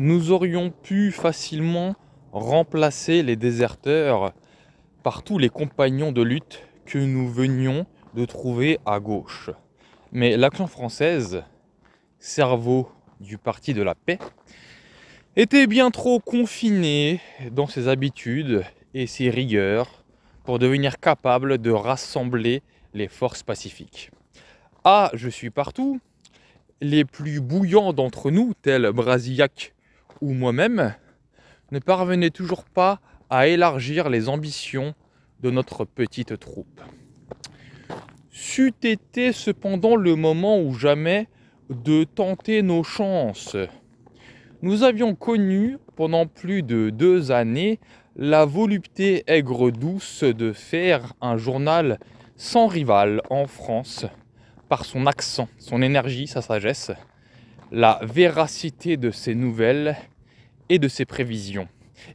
nous aurions pu facilement remplacer les déserteurs par tous les compagnons de lutte que nous venions de trouver à gauche. Mais l'action française, cerveau du Parti de la Paix, était bien trop confinée dans ses habitudes et ses rigueurs pour devenir capable de rassembler les forces pacifiques. Ah, Je suis partout, les plus bouillants d'entre nous, tels Brasillac ou moi-même ne parvenait toujours pas à élargir les ambitions de notre petite troupe. C'eût été cependant le moment ou jamais de tenter nos chances. Nous avions connu pendant plus de deux années la volupté aigre-douce de faire un journal sans rival en France par son accent, son énergie, sa sagesse, la véracité de ses nouvelles et de ses prévisions,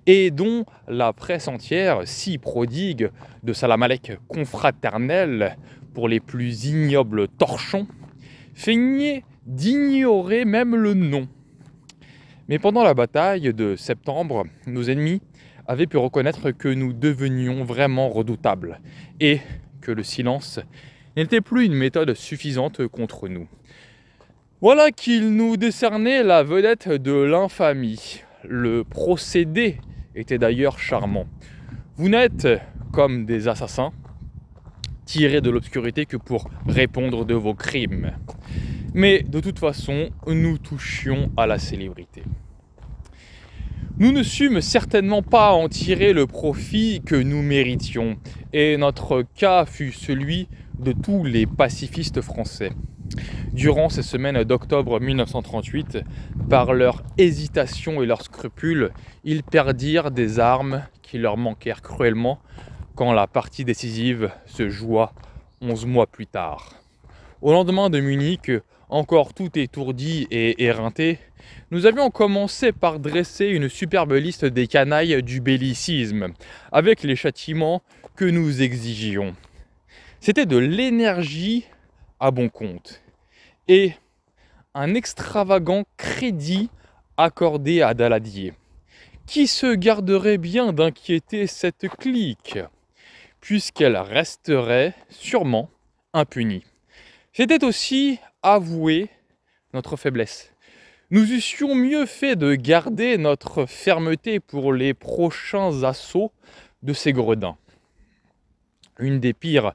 et dont la presse entière, si prodigue de Salamalek confraternel pour les plus ignobles torchons, feignait d'ignorer même le nom. Mais pendant la bataille de septembre, nos ennemis avaient pu reconnaître que nous devenions vraiment redoutables, et que le silence n'était plus une méthode suffisante contre nous. Voilà qu'il nous décernait la vedette de l'infamie. Le procédé était d'ailleurs charmant. Vous n'êtes comme des assassins, tirés de l'obscurité que pour répondre de vos crimes. Mais de toute façon, nous touchions à la célébrité. Nous ne sûmes certainement pas en tirer le profit que nous méritions, et notre cas fut celui de tous les pacifistes français durant ces semaines d'octobre 1938, par leur hésitation et leurs scrupules, ils perdirent des armes qui leur manquèrent cruellement quand la partie décisive se joua 11 mois plus tard. Au lendemain de Munich, encore tout étourdi et éreinté, nous avions commencé par dresser une superbe liste des canailles du bellicisme, avec les châtiments que nous exigions. C'était de l'énergie bon compte et un extravagant crédit accordé à Daladier. Qui se garderait bien d'inquiéter cette clique, puisqu'elle resterait sûrement impunie. C'était aussi avouer notre faiblesse. Nous eussions mieux fait de garder notre fermeté pour les prochains assauts de ces gredins. Une des pires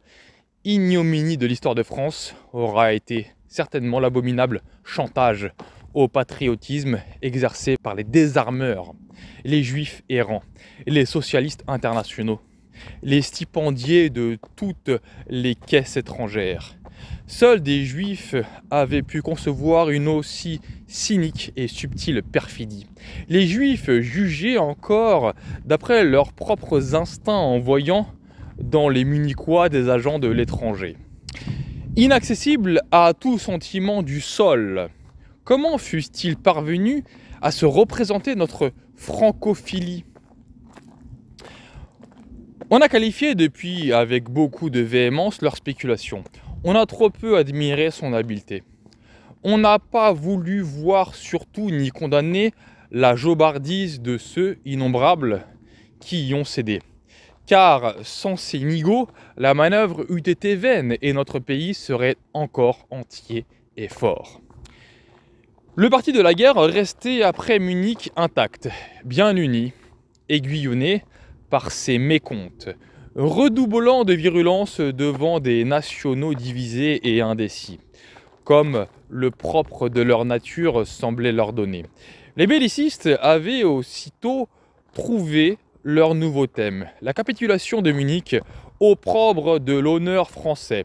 ignominie de l'histoire de France aura été certainement l'abominable chantage au patriotisme exercé par les désarmeurs, les juifs errants, les socialistes internationaux, les stipendiés de toutes les caisses étrangères. Seuls des juifs avaient pu concevoir une aussi cynique et subtile perfidie. Les juifs jugeaient encore d'après leurs propres instincts en voyant dans les municois des agents de l'étranger. Inaccessible à tout sentiment du sol, comment fussent-ils parvenus à se représenter notre francophilie On a qualifié depuis avec beaucoup de véhémence leur spéculation. On a trop peu admiré son habileté. On n'a pas voulu voir surtout ni condamner la jobardise de ceux innombrables qui y ont cédé car sans ces nigauds, la manœuvre eût été vaine et notre pays serait encore entier et fort. Le parti de la guerre restait après Munich intact, bien uni, aiguillonné par ses mécomptes, redoublant de virulence devant des nationaux divisés et indécis, comme le propre de leur nature semblait leur donner. Les bellicistes avaient aussitôt trouvé leur nouveau thème, la capitulation de Munich, opprobre de l'honneur français.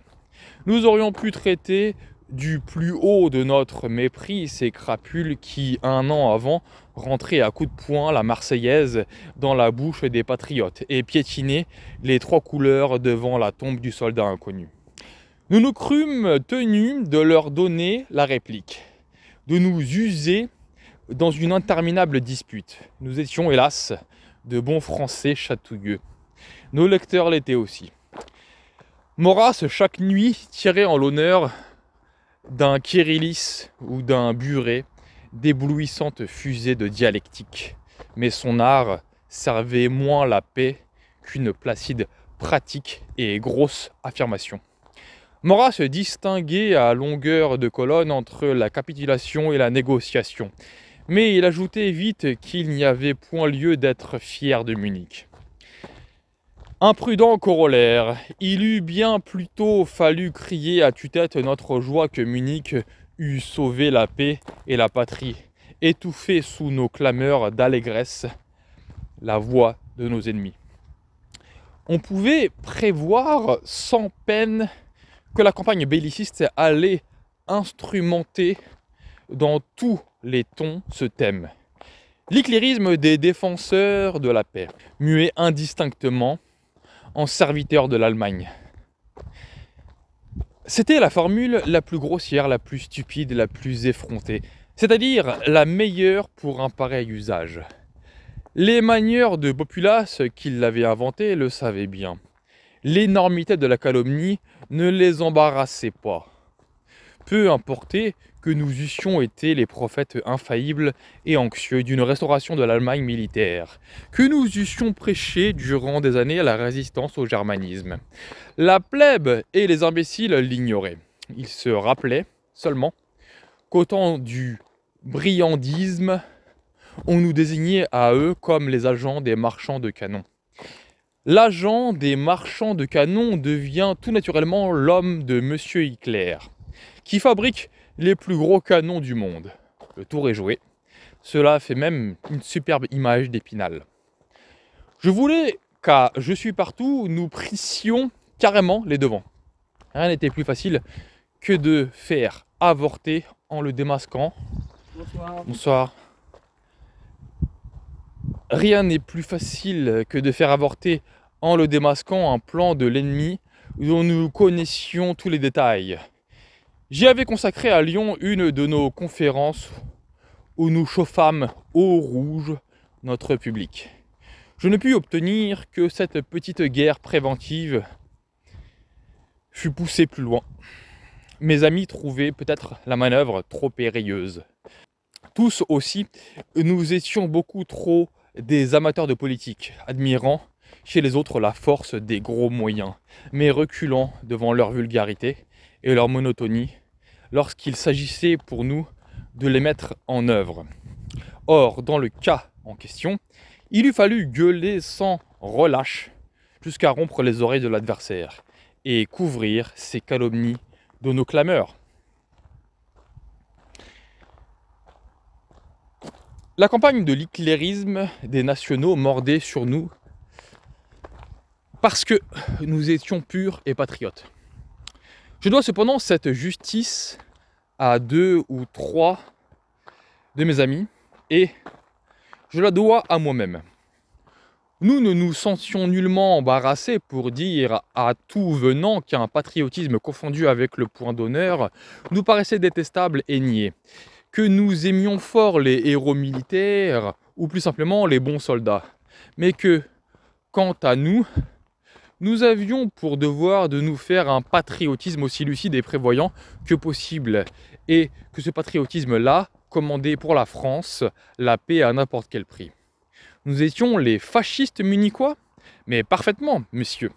Nous aurions pu traiter du plus haut de notre mépris ces crapules qui, un an avant, rentraient à coups de poing la Marseillaise dans la bouche des patriotes et piétinaient les trois couleurs devant la tombe du soldat inconnu. Nous nous crûmes tenus de leur donner la réplique, de nous user dans une interminable dispute. Nous étions, hélas, de bons Français chatouilleux. Nos lecteurs l'étaient aussi. Moras chaque nuit, tirait en l'honneur d'un kyrillis ou d'un buret d'éblouissantes fusées de dialectique. Mais son art servait moins la paix qu'une placide pratique et grosse affirmation. Moras distinguait à longueur de colonne entre la capitulation et la négociation mais il ajoutait vite qu'il n'y avait point lieu d'être fier de Munich. Imprudent corollaire, il eût bien plutôt fallu crier à tue-tête notre joie que Munich eût sauvé la paix et la patrie, étouffé sous nos clameurs d'allégresse la voix de nos ennemis. On pouvait prévoir sans peine que la campagne belliciste allait instrumenter dans tout les tons se tèment. L'éclairisme des défenseurs de la paix, muet indistinctement en serviteurs de l'Allemagne. C'était la formule la plus grossière, la plus stupide, la plus effrontée, c'est-à-dire la meilleure pour un pareil usage. Les manieurs de populace qui l'avaient inventé le savaient bien. L'énormité de la calomnie ne les embarrassait pas. Peu importait que nous eussions été les prophètes infaillibles et anxieux d'une restauration de l'Allemagne militaire, que nous eussions prêché durant des années à la résistance au germanisme. La plèbe et les imbéciles l'ignoraient. Ils se rappelaient seulement qu'au temps du brillandisme » on nous désignait à eux comme les agents des marchands de canons. L'agent des marchands de canons devient tout naturellement l'homme de M. Hitler, qui fabrique les plus gros canons du monde. Le tour est joué. Cela fait même une superbe image d'épinal. Je voulais qu'à Je suis partout, nous prissions carrément les devants. Rien n'était plus facile que de faire avorter en le démasquant. Bonsoir. Bonsoir. Rien n'est plus facile que de faire avorter en le démasquant un plan de l'ennemi dont nous connaissions tous les détails. J'y avais consacré à Lyon une de nos conférences où nous chauffâmes au rouge notre public. Je ne pus obtenir que cette petite guerre préventive fut poussée plus loin. Mes amis trouvaient peut-être la manœuvre trop périlleuse. Tous aussi, nous étions beaucoup trop des amateurs de politique, admirant chez les autres la force des gros moyens, mais reculant devant leur vulgarité et leur monotonie lorsqu'il s'agissait pour nous de les mettre en œuvre. Or, dans le cas en question, il eût fallu gueuler sans relâche jusqu'à rompre les oreilles de l'adversaire et couvrir ses calomnies de nos clameurs. La campagne de l'hitlérisme des nationaux mordait sur nous parce que nous étions purs et patriotes. Je dois cependant cette justice à deux ou trois de mes amis et je la dois à moi-même. Nous ne nous sentions nullement embarrassés pour dire à tout venant qu'un patriotisme confondu avec le point d'honneur nous paraissait détestable et nié, que nous aimions fort les héros militaires ou plus simplement les bons soldats, mais que, quant à nous, nous avions pour devoir de nous faire un patriotisme aussi lucide et prévoyant que possible, et que ce patriotisme-là commandait pour la France la paix à n'importe quel prix. Nous étions les fascistes munichois Mais parfaitement, monsieur.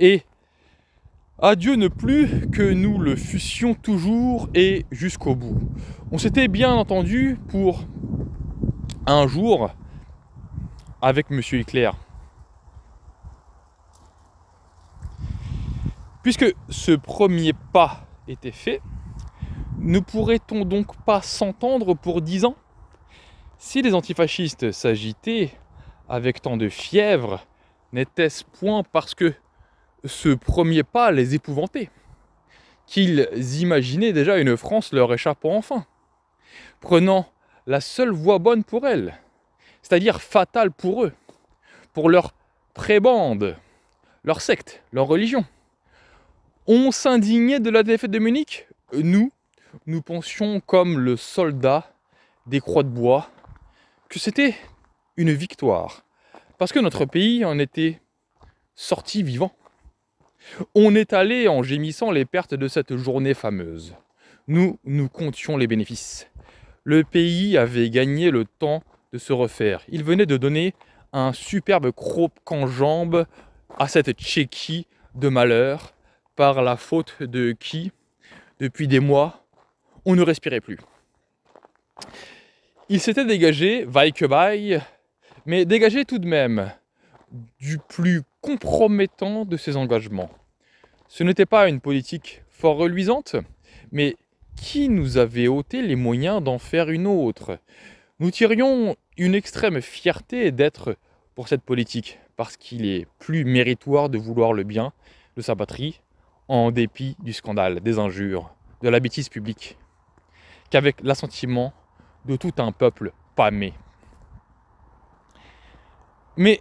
Et adieu ne plus que nous le fussions toujours et jusqu'au bout. On s'était bien entendu pour un jour avec monsieur Hitler. Puisque ce premier pas était fait, ne pourrait-on donc pas s'entendre pour dix ans Si les antifascistes s'agitaient avec tant de fièvre, n'était-ce point parce que ce premier pas les épouvantait qu'ils imaginaient déjà une France leur échappant enfin, prenant la seule voie bonne pour elles, c'est-à-dire fatale pour eux, pour leur prébande, leur secte, leur religion. On s'indignait de la défaite de Munich euh, Nous, nous pensions comme le soldat des croix de bois que c'était une victoire. Parce que notre pays en était sorti vivant. On est allé en gémissant les pertes de cette journée fameuse. Nous, nous comptions les bénéfices. Le pays avait gagné le temps de se refaire. Il venait de donner un superbe croque en jambe à cette Tchéquie de malheur par la faute de qui, depuis des mois, on ne respirait plus. Il s'était dégagé, vaille que vaille, mais dégagé tout de même du plus compromettant de ses engagements. Ce n'était pas une politique fort reluisante, mais qui nous avait ôté les moyens d'en faire une autre Nous tirions une extrême fierté d'être pour cette politique, parce qu'il est plus méritoire de vouloir le bien de sa patrie en dépit du scandale, des injures, de la bêtise publique, qu'avec l'assentiment de tout un peuple pâmé. Mais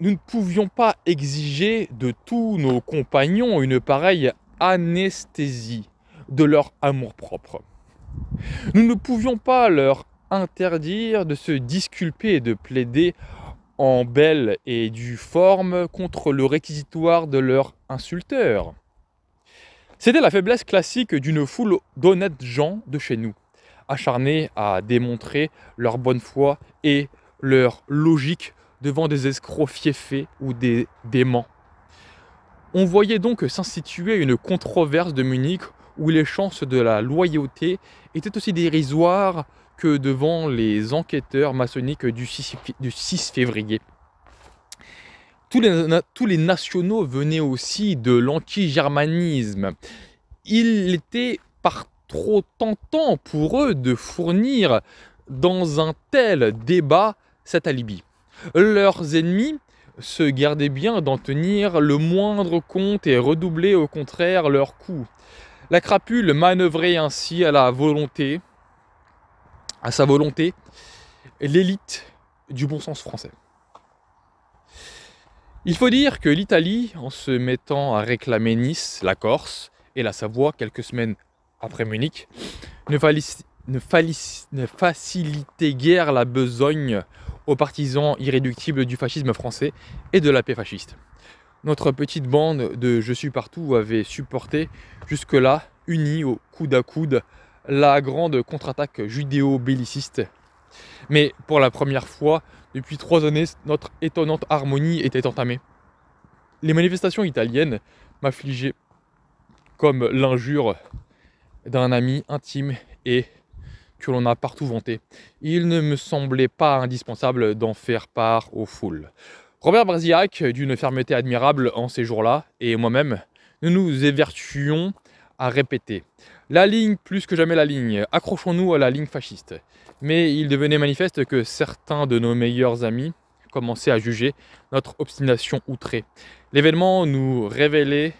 nous ne pouvions pas exiger de tous nos compagnons une pareille anesthésie de leur amour-propre. Nous ne pouvions pas leur interdire de se disculper et de plaider en belle et due forme contre le réquisitoire de leur insulteur. C'était la faiblesse classique d'une foule d'honnêtes gens de chez nous, acharnés à démontrer leur bonne foi et leur logique devant des escrocs fiefés ou des déments. On voyait donc s'instituer une controverse de Munich où les chances de la loyauté étaient aussi dérisoires que devant les enquêteurs maçonniques du 6 février tous les, nationaux venaient aussi de l'anti-germanisme. Il était par trop tentant pour eux de fournir dans un tel débat cet alibi. Leurs ennemis se gardaient bien d'en tenir le moindre compte et redoublaient au contraire leurs coups. La crapule manœuvrait ainsi à la volonté, à sa volonté, l'élite du bon sens français. Il faut dire que l'Italie, en se mettant à réclamer Nice, la Corse et la Savoie quelques semaines après Munich, ne, facilitait guère la besogne aux partisans irréductibles du fascisme français et de la paix fasciste. Notre petite bande de Je suis partout avait supporté jusque-là, unie au coude à coude, la grande contre-attaque judéo-belliciste. Mais pour la première fois, depuis trois années, notre étonnante harmonie était entamée. Les manifestations italiennes m'affligeaient comme l'injure d'un ami intime et que l'on a partout vanté. Il ne me semblait pas indispensable d'en faire part aux foules. Robert Brasillac, d'une fermeté admirable en ces jours-là, et moi-même, nous nous évertuions à répéter. La ligne, plus que jamais la ligne, accrochons-nous à la ligne fasciste. Mais il devenait manifeste que certains de nos meilleurs amis commençaient à juger notre obstination outrée. L'événement nous révélait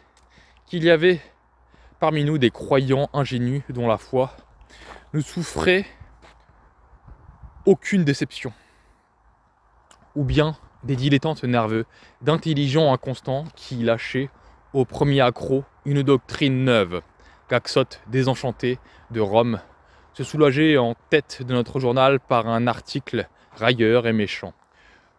qu'il y avait parmi nous des croyants ingénus dont la foi ne souffrait aucune déception. Ou bien des dilettantes nerveux, d'intelligents inconstants qui lâchaient au premier accroc une doctrine neuve. qu'Axote, désenchanté de Rome, se soulageait en tête de notre journal par un article railleur et méchant.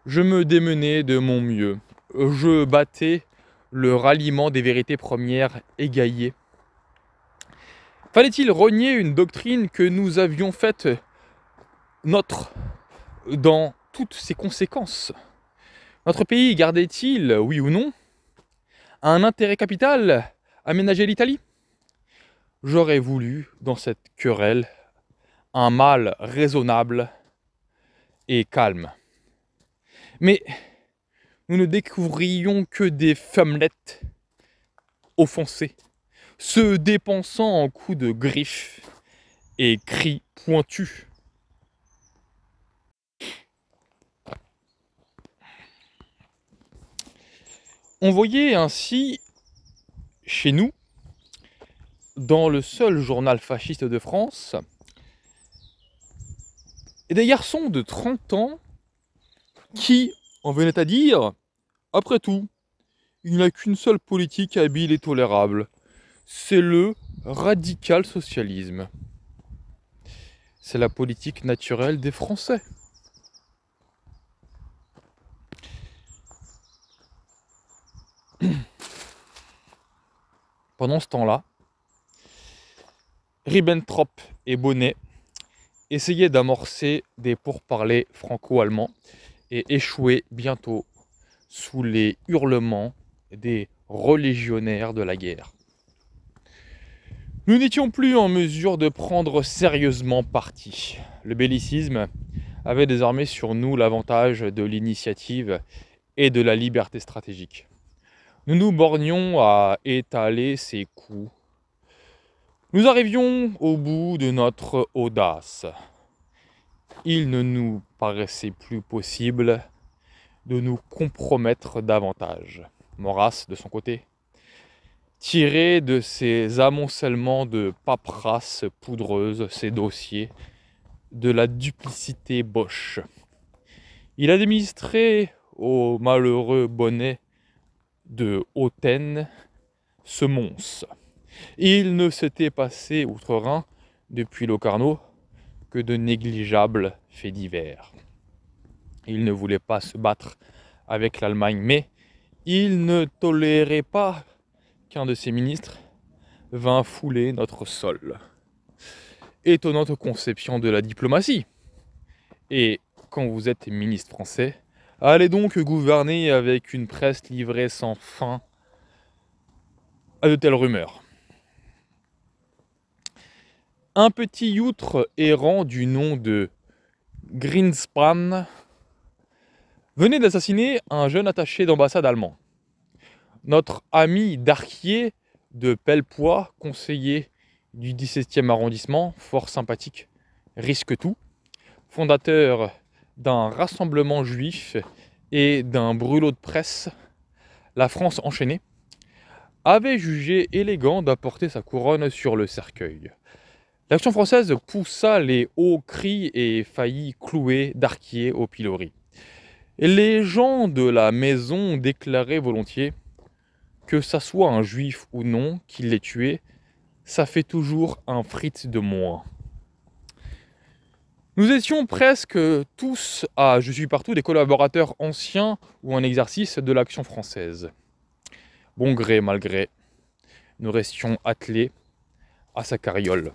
Je me démenais de mon mieux. Je battais le ralliement des vérités premières égaillées. Fallait-il renier une doctrine que nous avions faite notre dans toutes ses conséquences Notre pays gardait-il, oui ou non, un intérêt capital aménager l'Italie. J'aurais voulu, dans cette querelle, un mal raisonnable et calme. Mais nous ne découvrions que des femmelettes offensées, se dépensant en coups de griffes et cris pointus. On voyait ainsi chez nous, dans le seul journal fasciste de France, et des garçons de 30 ans qui en venaient à dire, après tout, il n'y a qu'une seule politique habile et tolérable, c'est le radical socialisme. C'est la politique naturelle des Français pendant ce temps-là, Ribbentrop et Bonnet essayaient d'amorcer des pourparlers franco-allemands et échouaient bientôt sous les hurlements des religionnaires de la guerre. Nous n'étions plus en mesure de prendre sérieusement parti. Le bellicisme avait désormais sur nous l'avantage de l'initiative et de la liberté stratégique. Nous nous bornions à étaler ses coups. Nous arrivions au bout de notre audace. Il ne nous paraissait plus possible de nous compromettre davantage. Moras, de son côté, tirait de ses amoncellements de paperasses poudreuses, ses dossiers, de la duplicité boche. Il administrait au malheureux bonnet de Hautaine semonce. Il ne s'était passé outre-Rhin depuis Locarno que de négligeables faits divers. Il ne voulait pas se battre avec l'Allemagne, mais il ne tolérait pas qu'un de ses ministres vint fouler notre sol. Étonnante conception de la diplomatie. Et quand vous êtes ministre français, Allez donc gouverner avec une presse livrée sans fin à de telles rumeurs. Un petit youtre errant du nom de Greenspan venait d'assassiner un jeune attaché d'ambassade allemand. Notre ami Darquier de Pellepoix, conseiller du 17e arrondissement, fort sympathique, risque tout, fondateur d'un rassemblement juif et d'un brûlot de presse, la France enchaînée, avait jugé élégant d'apporter sa couronne sur le cercueil. L'action française poussa les hauts cris et faillit clouer Darquier au pilori. Les gens de la maison déclaraient volontiers que ça soit un juif ou non qui l'ait tué, ça fait toujours un frite de moi nous étions presque tous à Je suis partout des collaborateurs anciens ou en exercice de l'action française. Bon gré, malgré, nous restions attelés à sa carriole.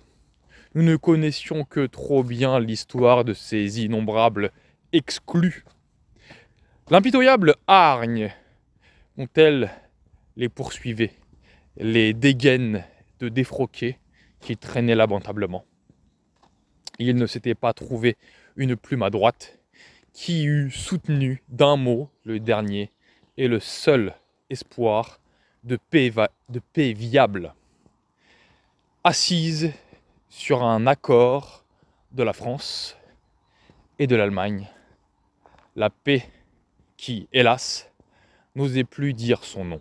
Nous ne connaissions que trop bien l'histoire de ces innombrables exclus. L'impitoyable hargne dont-elle les poursuivait, les dégaines de défroqués qui traînaient lamentablement il ne s'était pas trouvé une plume à droite qui eût soutenu d'un mot le dernier et le seul espoir de paix, de paix viable, assise sur un accord de la France et de l'Allemagne. La paix qui, hélas, n'osait plus dire son nom.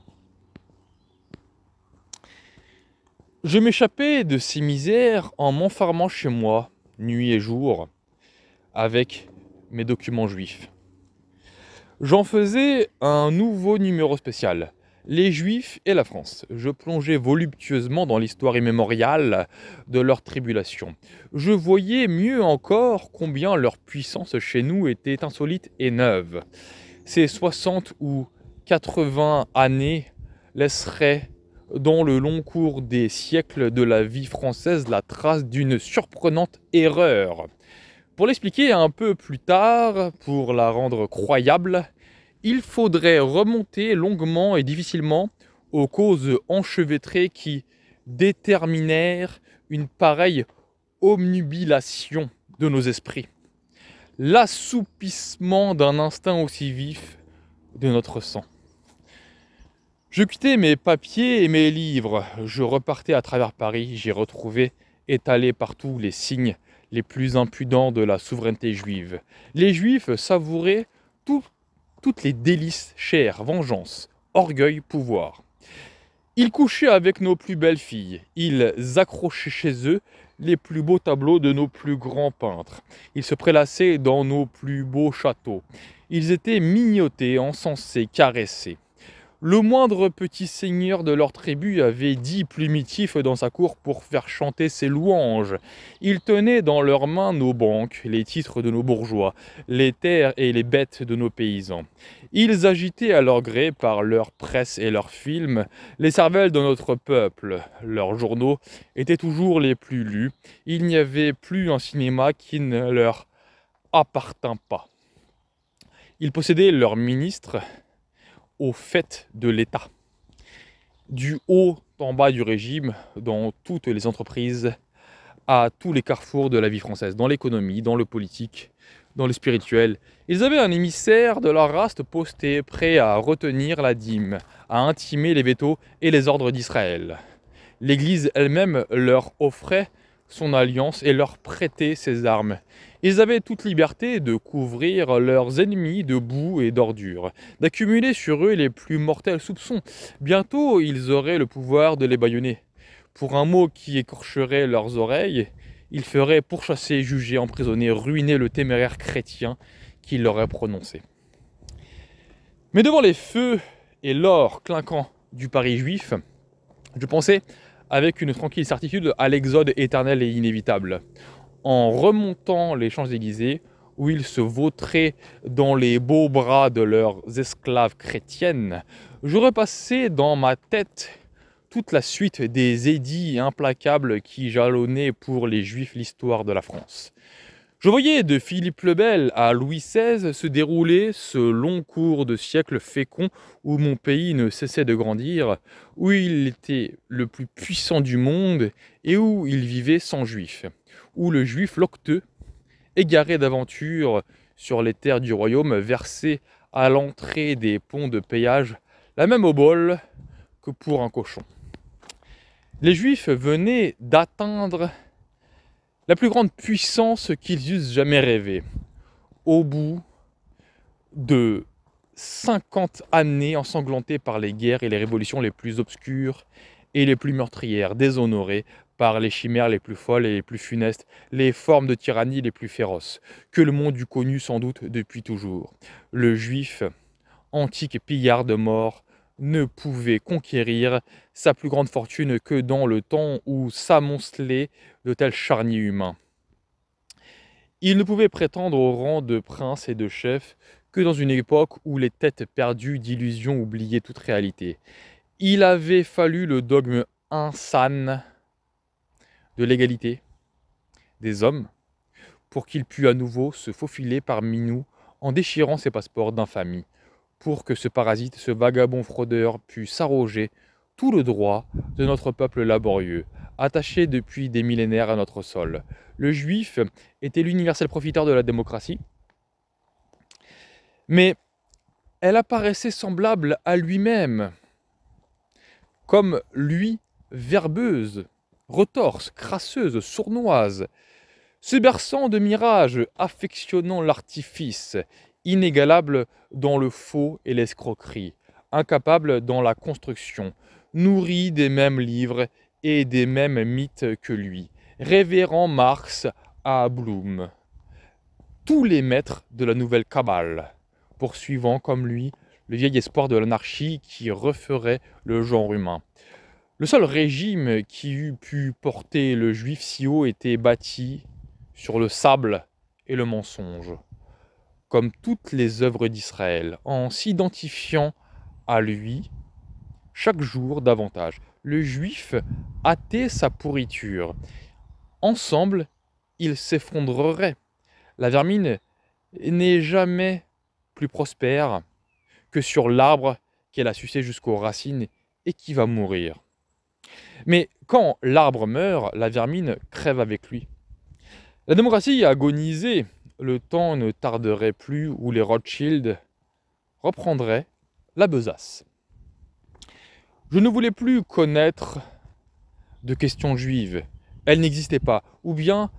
Je m'échappais de ces misères en m'enfermant chez moi, nuit et jour avec mes documents juifs. J'en faisais un nouveau numéro spécial, les Juifs et la France. Je plongeais voluptueusement dans l'histoire immémoriale de leur tribulation. Je voyais mieux encore combien leur puissance chez nous était insolite et neuve. Ces 60 ou 80 années laisseraient dans le long cours des siècles de la vie française la trace d'une surprenante erreur. Pour l'expliquer un peu plus tard, pour la rendre croyable, il faudrait remonter longuement et difficilement aux causes enchevêtrées qui déterminèrent une pareille omnubilation de nos esprits. L'assoupissement d'un instinct aussi vif de notre sang. Je quittais mes papiers et mes livres. Je repartais à travers Paris. j'y retrouvais étalés partout les signes les plus impudents de la souveraineté juive. Les juifs savouraient toutes les délices, chères, vengeance, orgueil, pouvoir. Ils couchaient avec nos plus belles filles. Ils accrochaient chez eux les plus beaux tableaux de nos plus grands peintres. Ils se prélassaient dans nos plus beaux châteaux. Ils étaient mignotés, encensés, caressés. Le moindre petit seigneur de leur tribu avait dix plumitifs dans sa cour pour faire chanter ses louanges. Ils tenaient dans leurs mains nos banques, les titres de nos bourgeois, les terres et les bêtes de nos paysans. Ils agitaient à leur gré, par leur presse et leurs films, les cervelles de notre peuple. Leurs journaux étaient toujours les plus lus. Il n'y avait plus un cinéma qui ne leur appartint pas. Ils possédaient leurs ministres, au fait de l'État. Du haut en bas du régime, dans toutes les entreprises, à tous les carrefours de la vie française, dans l'économie, dans le politique, dans le spirituel. Ils avaient un émissaire de leur race posté, prêt à retenir la dîme, à intimer les vétos et les ordres d'Israël. L'Église elle-même leur offrait son alliance et leur prêtait ses armes. Ils avaient toute liberté de couvrir leurs ennemis de boue et d'ordures, d'accumuler sur eux les plus mortels soupçons. Bientôt, ils auraient le pouvoir de les bâillonner. Pour un mot qui écorcherait leurs oreilles, ils feraient pourchasser, juger, emprisonner, ruiner le téméraire chrétien qui l'aurait prononcé. Mais devant les feux et l'or clinquant du Paris juif, je pensais avec une tranquille certitude à l'exode éternel et inévitable, en remontant les Champs-Élysées, où ils se vautraient dans les beaux bras de leurs esclaves chrétiennes, je repassais dans ma tête toute la suite des édits implacables qui jalonnaient pour les Juifs l'histoire de la France. Je voyais de Philippe le Bel à Louis XVI se dérouler ce long cours de siècle fécond où mon pays ne cessait de grandir, où il était le plus puissant du monde et où il vivait sans juifs, où le juif Locteux, égaré d'aventure sur les terres du royaume, versait à l'entrée des ponts de péage la même obole que pour un cochon. Les juifs venaient d'atteindre la plus grande puissance qu'ils eussent jamais rêvée. Au bout de 50 années ensanglantées par les guerres et les révolutions les plus obscures et les plus meurtrières, déshonorées par les chimères les plus folles et les plus funestes, les formes de tyrannie les plus féroces, que le monde eût connu sans doute depuis toujours. Le juif, antique pillard de mort, ne pouvait conquérir sa plus grande fortune que dans le temps où s'amoncelaient de tels charniers humains. Il ne pouvait prétendre au rang de prince et de chef que dans une époque où les têtes perdues d'illusions oubliaient toute réalité. Il avait fallu le dogme insane de l'égalité des hommes pour qu'il pût à nouveau se faufiler parmi nous en déchirant ses passeports d'infamie, pour que ce parasite, ce vagabond fraudeur pût s'arroger tout le droit de notre peuple laborieux, attaché depuis des millénaires à notre sol. Le juif était l'universel profiteur de la démocratie, mais elle apparaissait semblable à lui-même, comme lui, verbeuse, Retorse, crasseuse, sournoise, se berçant de mirages, affectionnant l'artifice, inégalable dans le faux et l'escroquerie, incapable dans la construction, nourri des mêmes livres et des mêmes mythes que lui, révérend Marx à Bloom. Tous les maîtres de la nouvelle cabale, poursuivant comme lui le vieil espoir de l'anarchie qui referait le genre humain. Le seul régime qui eût pu porter le juif si haut était bâti sur le sable et le mensonge, comme toutes les œuvres d'Israël, en s'identifiant à lui chaque jour davantage. Le juif hâtait sa pourriture. Ensemble, ils s'effondrerait. La vermine n'est jamais plus prospère que sur l'arbre qu'elle a sucé jusqu'aux racines et qui va mourir. Mais quand l'arbre meurt, la vermine crève avec lui. La démocratie agonisait. le temps ne tarderait plus où les Rothschild reprendraient la besace. Je ne voulais plus connaître de questions juives. Elles n'existaient pas, ou bien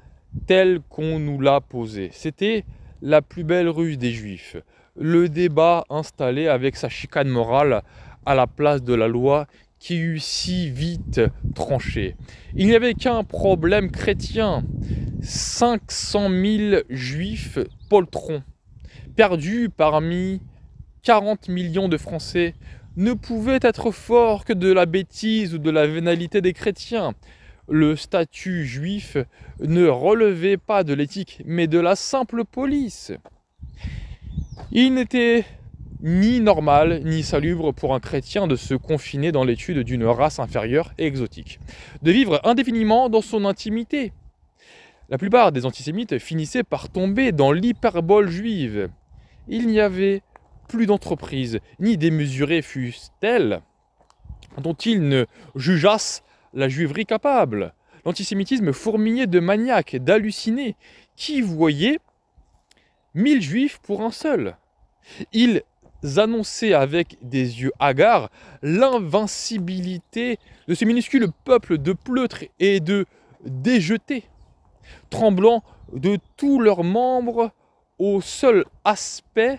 telles qu'on nous l'a posée. C'était la plus belle ruse des juifs. Le débat installé avec sa chicane morale à la place de la loi qui eut si vite tranché. Il n'y avait qu'un problème chrétien. 500 000 juifs poltrons, perdus parmi 40 millions de Français, ne pouvaient être forts que de la bêtise ou de la vénalité des chrétiens. Le statut juif ne relevait pas de l'éthique, mais de la simple police. Il n'était ni normal ni salubre pour un chrétien de se confiner dans l'étude d'une race inférieure et exotique, de vivre indéfiniment dans son intimité. La plupart des antisémites finissaient par tomber dans l'hyperbole juive. Il n'y avait plus d'entreprise, ni démesurée fût-elle, dont ils ne jugeassent la juiverie capable. L'antisémitisme fourmillait de maniaques, d'hallucinés, qui voyaient mille juifs pour un seul. Ils annoncer avec des yeux hagards l'invincibilité de ce minuscule peuple de pleutres et de déjetés, tremblant de tous leurs membres au seul aspect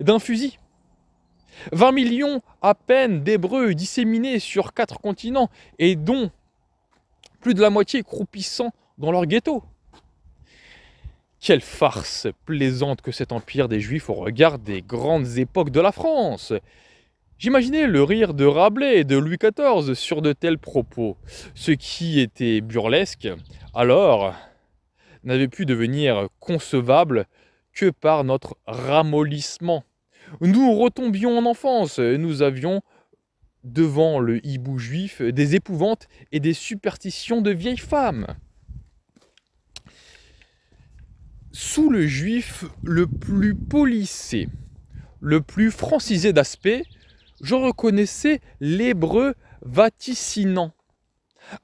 d'un fusil. 20 millions à peine d'Hébreux disséminés sur quatre continents et dont plus de la moitié croupissant dans leur ghetto. Quelle farce plaisante que cet empire des Juifs au regard des grandes époques de la France J'imaginais le rire de Rabelais et de Louis XIV sur de tels propos. Ce qui était burlesque, alors, n'avait pu devenir concevable que par notre ramollissement. Nous retombions en enfance, nous avions devant le hibou juif des épouvantes et des superstitions de vieilles femmes. sous le juif le plus policé. le plus francisé d'aspect, je reconnaissais l'hébreu vaticinant,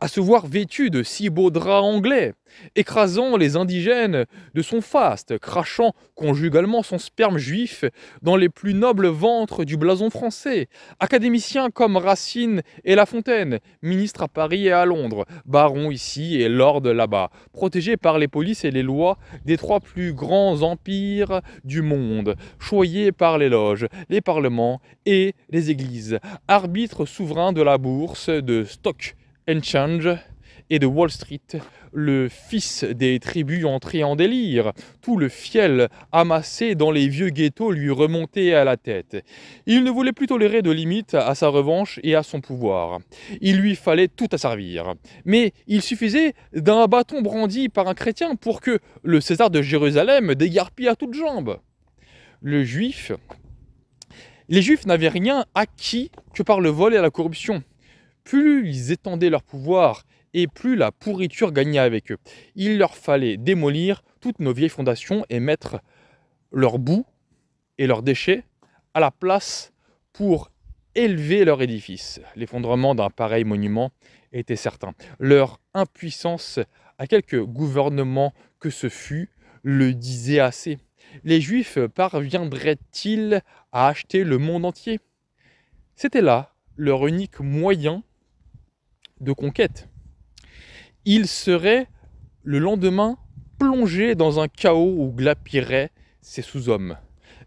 à se voir vêtu de si beaux draps anglais, écrasant les indigènes de son faste, crachant conjugalement son sperme juif dans les plus nobles ventres du blason français, académicien comme Racine et La Fontaine, ministre à Paris et à Londres, baron ici et lord là-bas, protégé par les polices et les lois des trois plus grands empires du monde, choyé par les loges, les parlements et les églises, arbitre souverain de la bourse de Stock Enchange et de Wall Street, le fils des tribus entré en délire. Tout le fiel amassé dans les vieux ghettos lui remontait à la tête. Il ne voulait plus tolérer de limites à sa revanche et à son pouvoir. Il lui fallait tout asservir. Mais il suffisait d'un bâton brandi par un chrétien pour que le César de Jérusalem dégarpille à toutes jambes. Le juif... Les juifs n'avaient rien acquis que par le vol et la corruption plus ils étendaient leur pouvoir et plus la pourriture gagnait avec eux. Il leur fallait démolir toutes nos vieilles fondations et mettre leur boue et leurs déchets à la place pour élever leur édifice. L'effondrement d'un pareil monument était certain. Leur impuissance à quelque gouvernement que ce fût le disait assez. Les Juifs parviendraient-ils à acheter le monde entier C'était là leur unique moyen de conquête, il serait le lendemain plongé dans un chaos où glapiraient ses sous-hommes.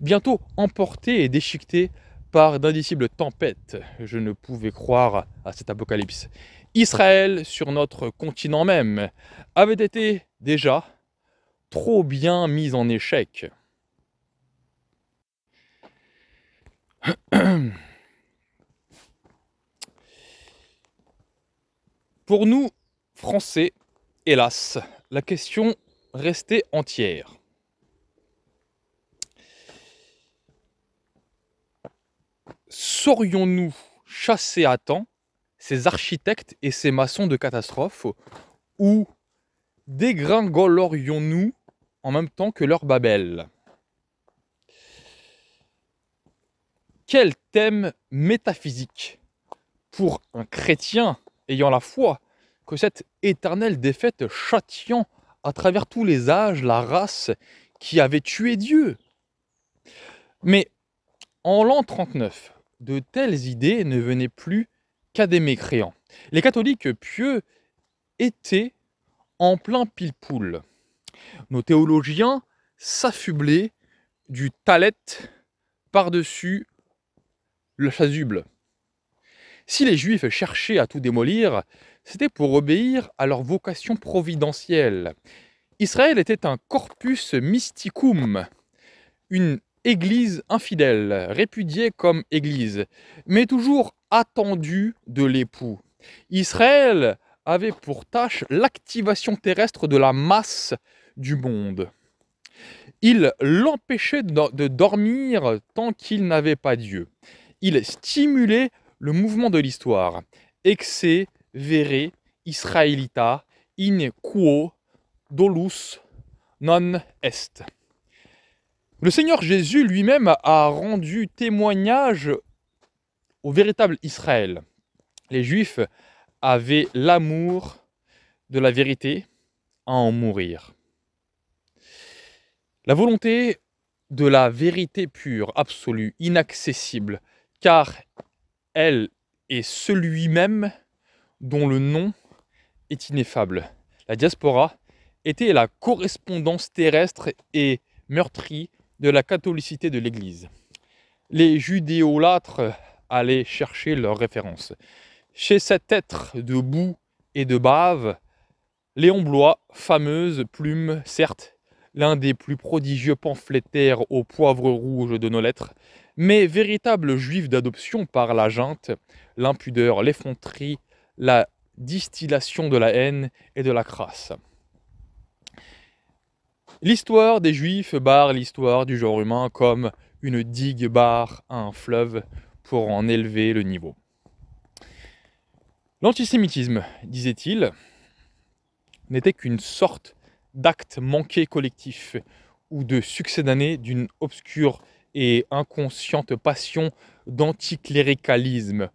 Bientôt emporté et déchiqueté par d'indicibles tempêtes, je ne pouvais croire à cet apocalypse. Israël, sur notre continent même, avait été déjà trop bien mis en échec. Pour nous, Français, hélas, la question restait entière. Saurions-nous chasser à temps ces architectes et ces maçons de catastrophe ou dégringolerions-nous en même temps que leur Babel Quel thème métaphysique pour un chrétien ayant la foi que cette éternelle défaite châtiant à travers tous les âges la race qui avait tué Dieu. Mais en l'an 39, de telles idées ne venaient plus qu'à des mécréants. Les catholiques pieux étaient en plein pile-poule. Nos théologiens s'affublaient du talet par-dessus le chasuble. Si les Juifs cherchaient à tout démolir, c'était pour obéir à leur vocation providentielle. Israël était un corpus mysticum, une église infidèle, répudiée comme église, mais toujours attendue de l'époux. Israël avait pour tâche l'activation terrestre de la masse du monde. Il l'empêchait de dormir tant qu'il n'avait pas Dieu. Il stimulait le mouvement de l'histoire. Exe vere israelita in quo dolus non est. Le Seigneur Jésus lui-même a rendu témoignage au véritable Israël. Les Juifs avaient l'amour de la vérité à en mourir. La volonté de la vérité pure, absolue, inaccessible, car elle est celui-même dont le nom est ineffable. La diaspora était la correspondance terrestre et meurtrie de la catholicité de l'Église. Les judéolâtres allaient chercher leur référence. Chez cet être de boue et de bave, Léon Blois, fameuse plume certes l'un des plus prodigieux pamphlétaires au poivre rouge de nos lettres, mais véritable juif d'adoption par la junte, l'impudeur, l'effronterie, la distillation de la haine et de la crasse. L'histoire des juifs barre l'histoire du genre humain comme une digue barre un fleuve pour en élever le niveau. L'antisémitisme, disait-il, n'était qu'une sorte d'actes manqués collectifs ou de succès d'années d'une obscure et inconsciente passion d'anticléricalisme.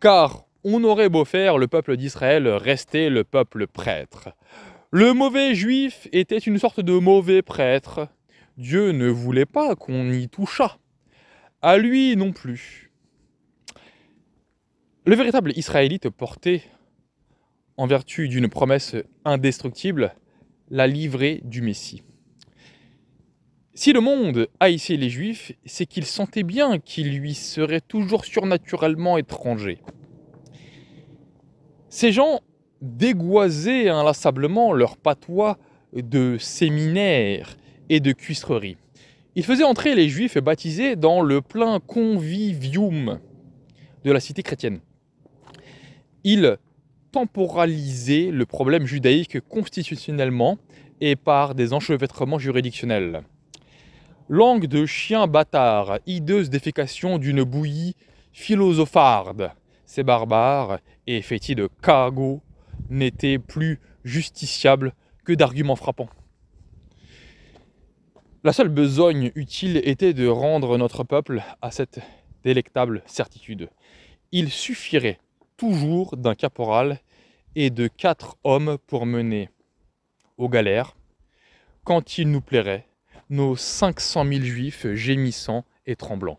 Car on aurait beau faire, le peuple d'Israël rester le peuple prêtre. Le mauvais juif était une sorte de mauvais prêtre. Dieu ne voulait pas qu'on y touchât. À lui non plus. Le véritable israélite portait, en vertu d'une promesse indestructible, la livrée du Messie. Si le monde haïssait les Juifs, c'est qu'il sentait bien qu'ils lui seraient toujours surnaturellement étrangers. Ces gens dégoisaient inlassablement leur patois de séminaires et de cuistreries. Ils faisaient entrer les Juifs baptisés dans le plein convivium de la cité chrétienne. Ils temporaliser le problème judaïque constitutionnellement et par des enchevêtrements juridictionnels. Langue de chien bâtard, hideuse défécation d'une bouillie philosopharde, ces barbares et fétis de cargo n'étaient plus justiciables que d'arguments frappants. La seule besogne utile était de rendre notre peuple à cette délectable certitude. Il suffirait toujours d'un caporal et de quatre hommes pour mener aux galères, quand il nous plairait, nos 500 000 juifs gémissants et tremblants.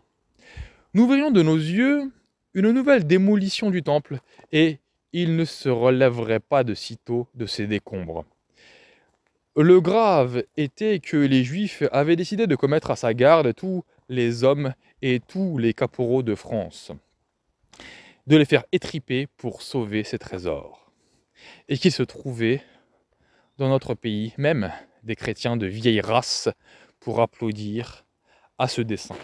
Nous verrions de nos yeux une nouvelle démolition du temple, et il ne se relèverait pas de sitôt de ces décombres. Le grave était que les Juifs avaient décidé de commettre à sa garde tous les hommes et tous les caporaux de France de les faire étriper pour sauver ces trésors. Et qui se trouvaient dans notre pays même des chrétiens de vieille race pour applaudir à ce dessein.